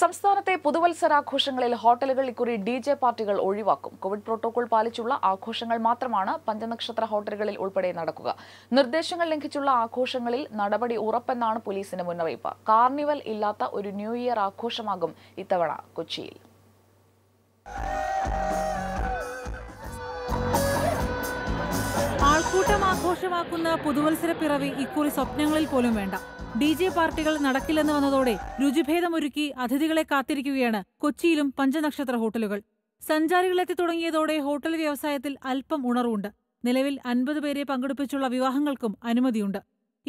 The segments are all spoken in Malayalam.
സംസ്ഥാനത്തെ പുതുവത്സരാഘോഷങ്ങളിൽ ഹോട്ടലുകൾ ഇക്കുറി ഡി ജെ പാർട്ടികൾ ഒഴിവാക്കും കോവിഡ് പ്രോട്ടോകോൾ പാലിച്ചുള്ള ആഘോഷങ്ങൾ മാത്രമാണ് പഞ്ചനക്ഷത്ര ഹോട്ടലുകളിൽ ഉൾപ്പെടെ നടക്കുക നിർദ്ദേശങ്ങൾ ലംഘിച്ചുള്ള ആഘോഷങ്ങളിൽ നടപടി ഉറപ്പെന്നാണ് പോലീസിന്റെ മുന്നറിയിപ്പ് കാർണിവൽ ഇല്ലാത്ത ഒരു ന്യൂ ഇയർ ആഘോഷമാകും ഇത്തവണ കൊച്ചിയിൽ കൂട്ടം ആഘോഷമാക്കുന്ന പുതുവത്സര പിറവി ഇക്കുറി സ്വപ്നങ്ങളിൽ പോലും വേണ്ട ഡി ജെ പാർട്ടികൾ നടക്കില്ലെന്ന് വന്നതോടെ രുചിഭേദമൊരുക്കി അതിഥികളെ കാത്തിരിക്കുകയാണ് കൊച്ചിയിലും പഞ്ചനക്ഷത്ര ഹോട്ടലുകൾ സഞ്ചാരികളെത്തി തുടങ്ങിയതോടെ ഹോട്ടൽ വ്യവസായത്തിൽ അല്പം ഉണർവുണ്ട് നിലവിൽ അൻപത് പേരെ പങ്കെടുപ്പിച്ചുള്ള വിവാഹങ്ങൾക്കും അനുമതിയുണ്ട്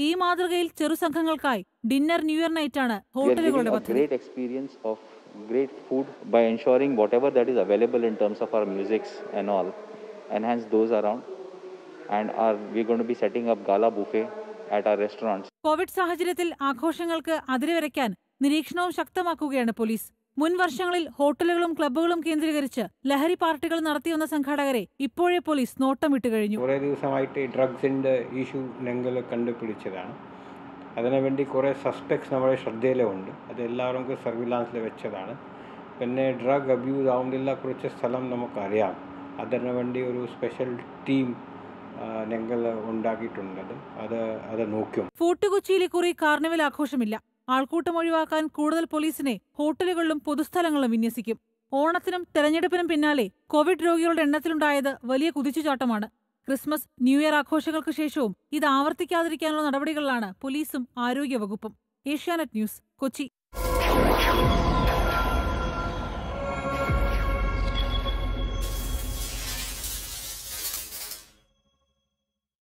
ഈ മാതൃകയിൽ ചെറു സംഘങ്ങൾക്കായി ഡിന്നർ ന്യൂ ഇയർ നൈറ്റ് ആണ് ഹോട്ടലുകളുടെ പദ്ധതി great food by ensuring whatever that is available in terms of our musics and all enhance those around and are we going to be setting up gala buffet at our restaurants. Covid സാഹചര്യത്തിൽ ആഘോഷങ്ങൾക്ക് അതിരവരയ്ക്കാൻ നിരീക്ഷണവും ശക്തമാക്കുകയാണ് പോലീസ് മുൻ വർഷങ്ങളിൽ ഹോട്ടലുകളും ക്ലബ്ബുകളും കേന്ദ്രീകരിച്ച് ലഹരി പാർട്ടികൾ നടത്തിവന്ന സംഘാടകരെ ഇപ്പോഴേ പോലീസ് നോട്ടം വിട്ട് കഴിഞ്ഞു കുറേ ദിവസമായിട്ട് ഡ്രഗ്സിന്റെ ഇഷ്യൂ ഞങ്ങൾ കണ്ടുപിടിച്ചതാണ് അതിനുവേണ്ടി കുറേ സസ്പെക്ട്സ് നമ്മുടെ ശ്രദ്ധയിലുണ്ട് അത് എല്ലാവർക്കും സർവിലാൻസിൽ വെച്ചതാണ് പിന്നെ ഡ്രഗ് അബ്യൂസ് ആവുന്നില്ല കുറച്ച് സ്ഥലം നമുക്കറിയാം അതിനുവേണ്ടി ഒരു സ്പെഷ്യൽ ടീം ഞങ്ങൾ ഉണ്ടാക്കിയിട്ടുണ്ട് അത് അത് നോക്കും ഫോർട്ടുകൊച്ചിയിൽ കാർണിവൽ ആഘോഷമില്ല ആൾക്കൂട്ടം ഒഴിവാക്കാൻ കൂടുതൽ പോലീസിനെ ഹോട്ടലുകളിലും പൊതുസ്ഥലങ്ങളിലും വിന്യസിക്കും ഓണത്തിനും തെരഞ്ഞെടുപ്പിനും പിന്നാലെ കോവിഡ് രോഗികളുടെ എണ്ണത്തിലുണ്ടായത് വലിയ കുതിച്ചുചാട്ടമാണ് ക്രിസ്മസ് ന്യൂ ഇയർ ആഘോഷങ്ങൾക്ക് ശേഷവും ഇത് ആവർത്തിക്കാതിരിക്കാനുള്ള നടപടികളിലാണ് പോലീസും ആരോഗ്യവകുപ്പും ഏഷ്യാനെറ്റ് ന്യൂസ് കൊച്ചി